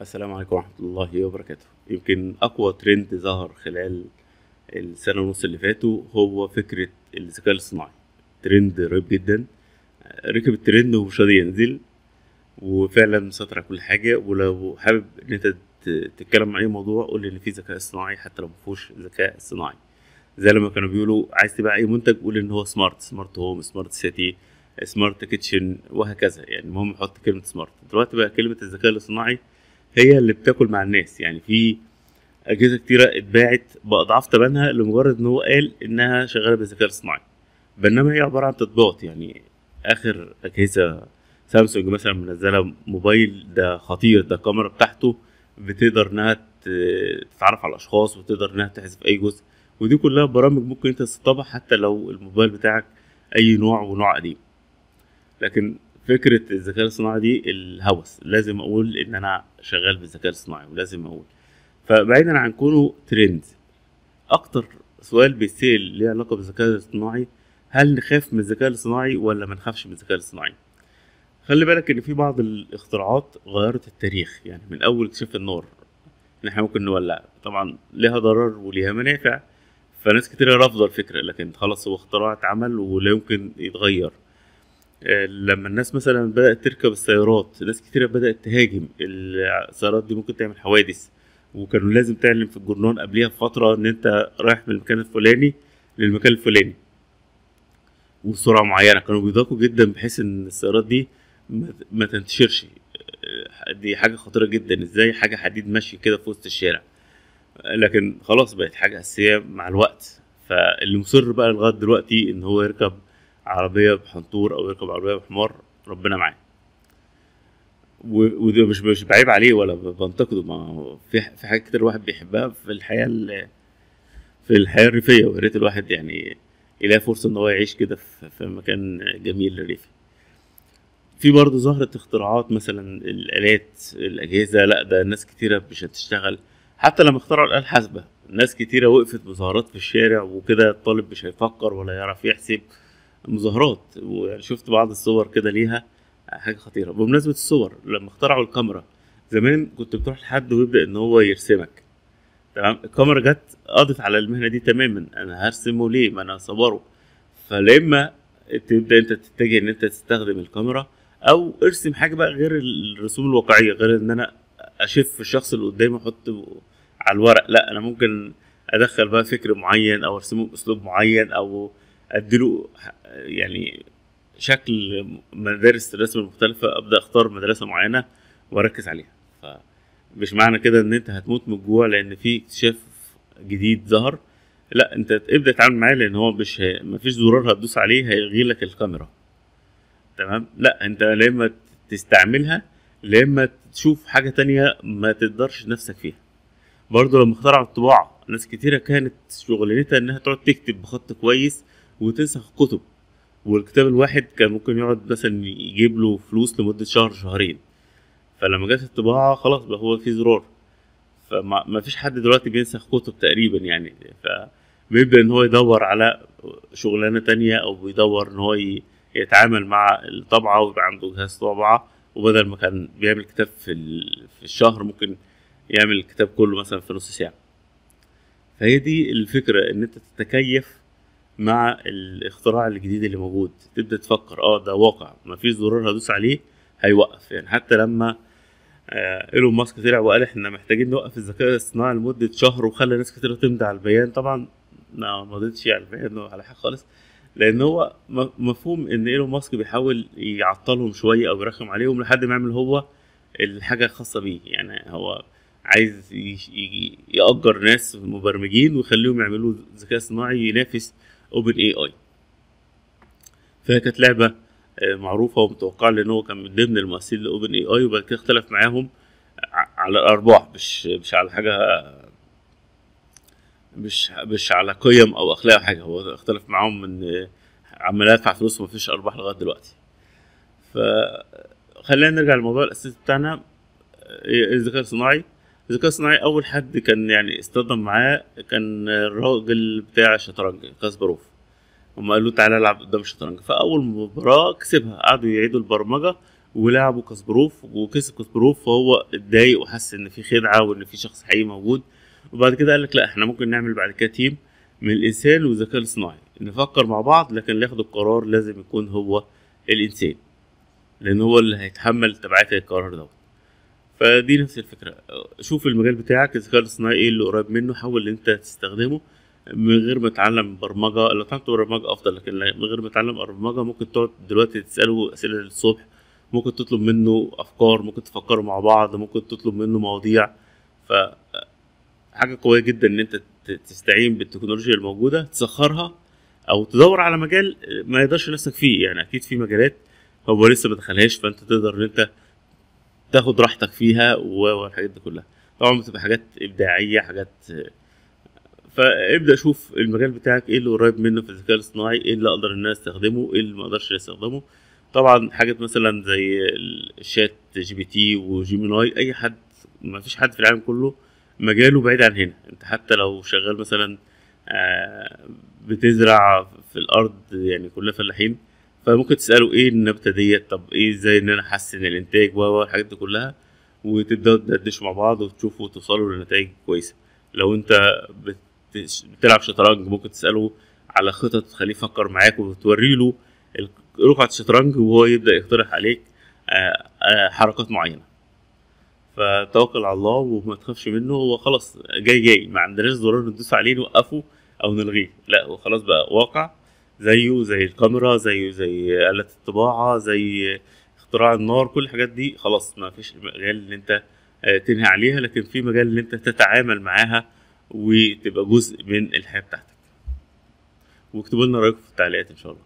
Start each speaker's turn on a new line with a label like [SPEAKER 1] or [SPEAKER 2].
[SPEAKER 1] السلام عليكم ورحمة الله وبركاته يمكن أقوى ترند ظهر خلال السنة ونص اللي فاتوا هو فكرة الذكاء الاصطناعي ترند رهيب جدا ركب الترند ومش راضي ينزل وفعلا مسيطر على كل حاجة ولو حابب إن أنت تتكلم عن أي موضوع قول إن في ذكاء اصطناعي حتى لو مفهوش ذكاء اصطناعي زي لما كانوا بيقولوا عايز تبيع أي منتج قول إن هو سمارت سمارت هوم سمارت سيتي سمارت كيتشن وهكذا يعني المهم حط كلمة سمارت دلوقتي بقى كلمة الذكاء الاصطناعي هي اللي بتاكل مع الناس يعني في اجهزه كتيره اتباعت باضعاف ثمنها لمجرد ان هو قال انها شغاله بالذكاء الصناعي بينما هي عباره عن تطبيقات يعني اخر اجهزه سامسونج مثلا منزله موبايل ده خطير ده الكاميرا بتاعته بتقدر انها تتعرف على الاشخاص وتقدر انها تحذف اي جزء ودي كلها برامج ممكن انت تستطبع حتى لو الموبايل بتاعك اي نوع ونوع قديم لكن فكره الذكاء الصناعي دي الهوس لازم اقول ان انا شغال بالذكاء الصناعي ولازم اقول فبعيدا عن كونه ترند اكتر سؤال بيتسال ليه علاقه بالذكاء الاصطناعي هل نخاف من الذكاء الاصطناعي ولا ما نخافش من الذكاء الاصطناعي خلي بالك ان في بعض الاختراعات غيرت التاريخ يعني من اول اكتشاف النار ان احنا ممكن نولع طبعا ليها ضرر وليها منافع فناس كتير رافضه الفكره لكن خلاص هو اختراع اتعمل ولا يمكن يتغير لما الناس مثلا بدات تركب السيارات ناس كتير بدات تهاجم السيارات دي ممكن تعمل حوادث وكانوا لازم تعلم في الجرنان قبليها بفتره ان انت رايح من المكان الفلاني للمكان الفلاني وسرعه معينه كانوا بيضاقوا جدا بحيث ان السيارات دي ما تنتشرش دي حاجه خطيره جدا ازاي حاجه حديد ماشي كده في وسط الشارع لكن خلاص بقت حاجه اساسيه مع الوقت فاللي مصر بقى لغايه دلوقتي ان هو يركب عربيه بحنطور او يركب عربيه بحمار ربنا معاه وده مش مش بعيب عليه ولا بنتقده ما في في حاجات كتير الواحد بيحبها في الحياه
[SPEAKER 2] في الحياه الريفيه ويا ريت
[SPEAKER 1] الواحد يعني يلاقي فرصه ان هو يعيش كده في مكان جميل ريفي في برضه ظهرت اختراعات مثلا الالات الاجهزه لا ده ناس كتيره مش هتشتغل حتى لما اخترعوا الاله الحاسبه ناس كتيره وقفت بظهرات في الشارع وكده الطالب مش هيفكر ولا يعرف يحسب مظاهرات وشفت بعض الصور كده ليها حاجه خطيره بمناسبه الصور لما اخترعوا الكاميرا زمان كنت بتروح لحد ويبدا ان هو يرسمك تمام الكاميرا جت قضت على المهنه دي تماما انا هرسمه ليه ما انا هصوره فلما تبدا انت تتجه ان انت تستخدم الكاميرا او ارسم حاجه بقى غير الرسوم الواقعيه غير ان انا اشف الشخص اللي قدامي احط على الورق لا انا ممكن ادخل بقى فكر معين او ارسمه باسلوب معين او اديله يعني شكل مدارس الرسم المختلفه ابدا اختار مدرسه معينه واركز عليها فمش معنى كده ان انت هتموت من الجوع لان في اكتشاف جديد ظهر لا انت ابدا اتعامل معاه لان هو مش مفيش زرار هتدوس عليه هيلغي لك الكاميرا تمام لا انت لما اما تستعملها لما اما تشوف حاجه تانية ما تقدرش نفسك فيها برضه لما اخترعوا الطباعه ناس كتيره كانت شغلانتها انها تقعد تكتب بخط كويس وتنسخ كتب والكتاب الواحد كان ممكن يقعد مثلا يجيب له فلوس لمدة شهر شهرين فلما جت الطباعة خلاص بقى هو في زرار فما فيش حد دلوقتي بينسخ كتب تقريبا يعني فبيبدأ إن هو يدور على شغلانة تانية أو بيدور إن هو يتعامل مع الطبعة ويبقى عنده جهاز طبعة وبدل ما كان بيعمل كتاب في, في الشهر ممكن يعمل الكتاب كله مثلا في نص ساعة فهي دي الفكرة إن أنت تتكيف مع الاختراع الجديد اللي موجود تبدا تفكر اه ده واقع مفيش زرار هدوس عليه هيوقف يعني حتى لما آه، ايلون ماسك طلع وقال احنا محتاجين نوقف الذكاء الاصطناعي لمده شهر وخلى ناس كتير تمضي على البيان طبعا ما مضيتش على البيان على حاجه خالص لان هو مفهوم ان ايلون ماسك بيحاول يعطلهم شويه او يرخم عليهم لحد ما يعمل هو الحاجه الخاصه بيه يعني هو عايز يأجر ناس مبرمجين ويخليهم يعملوا ذكاء صناعي ينافس اوبن اي اي فهي كانت لعبه آه، معروفه ومتوقعه لان هو كان من ضمن المؤسسين لاوبن اي اي وبعد كده اختلف معاهم على الارباح مش مش على حاجه مش مش على قيم او اخلاق او حاجه هو اختلف معاهم ان عمال ادفع فلوس ومفيش ارباح لغايه دلوقتي فخلينا نرجع للموضوع الاساسي بتاعنا الذكاء آه، الصناعي الذكاء الصناعي اول حد كان يعني اصطدم معاه كان الراجل بتاع الشطرنج كاسباروف هم قالوا تعالى العب قدام الشطرنج فاول مباراه كسبها قعدوا يعيدوا البرمجه ولعبوا كاسباروف وكسب كاسباروف فهو اتضايق وحس ان في خدعه وان في شخص حقيقي موجود وبعد كده قال لك لا احنا ممكن نعمل بعد كده تيم من الانسان والذكاء الصناعي نفكر مع بعض لكن اللي ياخد القرار لازم يكون هو الانسان لان هو اللي هيتحمل تبعات القرار دوت فدي نفس الفكره شوف المجال بتاعك الذكاء الاصطناعي ايه اللي قريب منه حاول ان انت تستخدمه من غير ما تتعلم برمجه لو تعلمت برمجه افضل لكن من غير ما تتعلم برمجه ممكن تقعد دلوقتي تساله اسئله الصبح ممكن تطلب منه افكار ممكن تفكروا مع بعض ممكن تطلب منه مواضيع ف حاجه قويه جدا ان انت تستعين بالتكنولوجيا الموجوده تسخرها او تدور على مجال ما يقدرش نفسك فيه يعني اكيد في مجالات هو لسه ما دخلهاش فانت تقدر ان انت تاخد راحتك فيها والحاجات دي كلها طبعا بتبقى حاجات ابداعيه حاجات فابدا شوف المجال بتاعك ايه اللي قريب منه في الذكاء الاصطناعي ايه اللي اقدر ان انا استخدمه ايه اللي ما اقدرش استخدمه طبعا حاجات مثلا زي الشات جي بي تي وجيميناي اي حد ما فيش حد في العالم كله مجاله بعيد عن هنا انت حتى لو شغال مثلا آه، بتزرع في الارض يعني كلها فلاحين فممكن تساله ايه النبته ديت طب ايه ازاي ان انا احسن الانتاج و الحاجات دي كلها وتبداوا تدردشوا مع بعض وتشوفوا توصلوا لنتائج كويسه لو انت بتلعب شطرنج ممكن تساله على خطط تخليه يفكر معاك وتوري له رقعة الشطرنج وهو يبدا يقترح عليك حركات معينه فتوكل على الله وما تخافش منه هو خلاص جاي جاي ما عندناش زرار ندوس عليه نوقفه او نلغيه لا هو خلاص بقى واقع زيه زي الكاميرا زيه زي آلة الطباعة زي اختراع النار كل الحاجات دي خلاص ما فيش مجال ان انت آه، تنهي عليها لكن في مجال ان انت تتعامل معاها وتبقى جزء من الحياة بتاعتك واكتبوا لنا رأيكم في التعليقات ان شاء الله